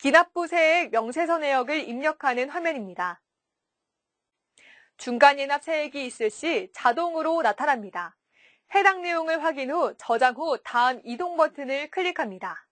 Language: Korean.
기납부세액 명세서내역을 입력하는 화면입니다. 중간예납세액이 있을 시 자동으로 나타납니다. 해당 내용을 확인 후 저장 후 다음 이동 버튼을 클릭합니다.